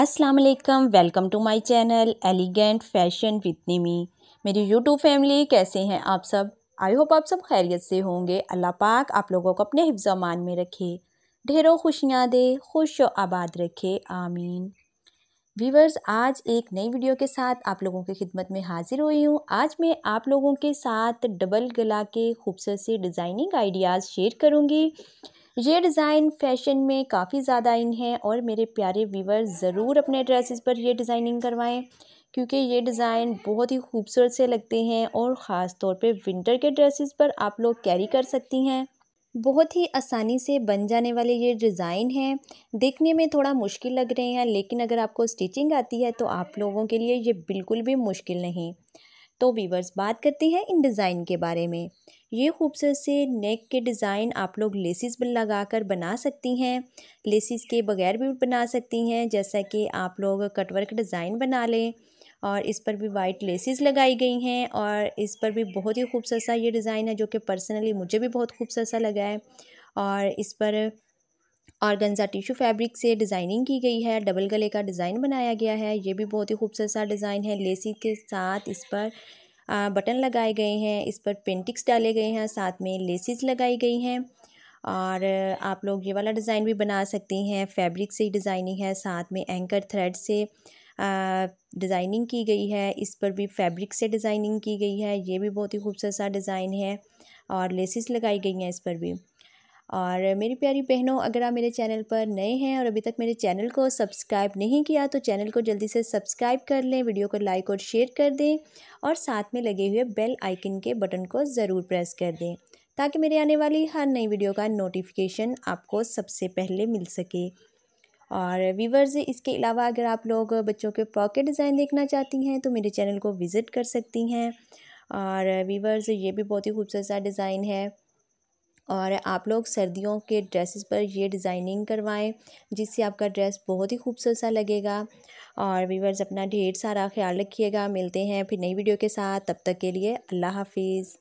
अस्सलाम वालेकुम welcome to my channel elegant fashion with Nimi मेरी यूट्यूब फैमिली कैसे हैं आप सब आई होप आप सब खैरियत से होंगे अल्लाह पाक आप लोगों को अपने हिफ्जमान में रखे ढेरों खुशियाँ दे खुश और आबाद रखे आमीन वीवर्स आज एक नई वीडियो के साथ आप लोगों की खिदमत में हाजिर हुई हूँ आज मैं आप लोगों के साथ डबल गला के खूबसूरत से डिज़ाइनिंग आइडियाज़ शेयर करूँगी ये डिज़ाइन फैशन में काफ़ी ज़्यादा इन है और मेरे प्यारे व्यूवर ज़रूर अपने ड्रेसेस पर ये डिज़ाइनिंग करवाएं क्योंकि ये डिज़ाइन बहुत ही खूबसूरत से लगते हैं और ख़ास तौर पे विंटर के ड्रेसेस पर आप लोग कैरी कर सकती हैं बहुत ही आसानी से बन जाने वाले ये डिज़ाइन हैं देखने में थोड़ा मुश्किल लग रहे हैं लेकिन अगर आपको स्टिचिंग आती है तो आप लोगों के लिए ये बिल्कुल भी मुश्किल नहीं तो वीवर्स बात करते हैं इन डिज़ाइन के बारे में ये खूबसूरत से नेक के डिज़ाइन आप लोग लेसिस लगाकर बना सकती हैं लेसिस के बगैर भी बना सकती हैं जैसा कि आप लोग कटवर्क डिज़ाइन बना लें और इस पर भी वाइट लेसिस लगाई गई हैं और इस पर भी बहुत ही खूबसूरत सा ये डिज़ाइन है जो कि पर्सनली मुझे भी बहुत खूबसूरत सा लगा है और इस पर गंजा टिश्यू फैब्रिक से डिज़ाइनिंग की गई है डबल गले का डिज़ाइन बनाया गया है ये भी बहुत ही खूबसूरत सा डिज़ाइन है लेसी के साथ इस पर आ, बटन लगाए गए हैं इस पर पेंटिक्स डाले गए हैं साथ में लेसिस लगाई गई हैं और आप लोग ये वाला डिज़ाइन भी बना सकती हैं फैब्रिक से डिज़ाइनिंग है साथ में एंकर थ्रेड से डिज़ाइनिंग की गई है इस पर भी फैब्रिक से डिज़ाइनिंग की गई है ये भी बहुत ही खूबसूरत सा डिज़ाइन है और लेसिस लगाई गई हैं इस पर भी और मेरी प्यारी बहनों अगर आप मेरे चैनल पर नए हैं और अभी तक मेरे चैनल को सब्सक्राइब नहीं किया तो चैनल को जल्दी से सब्सक्राइब कर लें वीडियो को लाइक और शेयर कर दें और साथ में लगे हुए बेल आइकन के बटन को ज़रूर प्रेस कर दें ताकि मेरे आने वाली हर नई वीडियो का नोटिफिकेशन आपको सबसे पहले मिल सके और व्यूवर्स इसके अलावा अगर आप लोग बच्चों के पॉकेट डिज़ाइन देखना चाहती हैं तो मेरे चैनल को विज़िट कर सकती हैं और व्यूवर्स ये भी बहुत ही खूबसूरत सा डिज़ाइन है और आप लोग सर्दियों के ड्रेसेस पर ये डिज़ाइनिंग करवाएं जिससे आपका ड्रेस बहुत ही खूबसूरत सा लगेगा और व्यूवर्स अपना ढेर सारा ख्याल रखिएगा मिलते हैं फिर नई वीडियो के साथ तब तक के लिए अल्लाह हाफिज़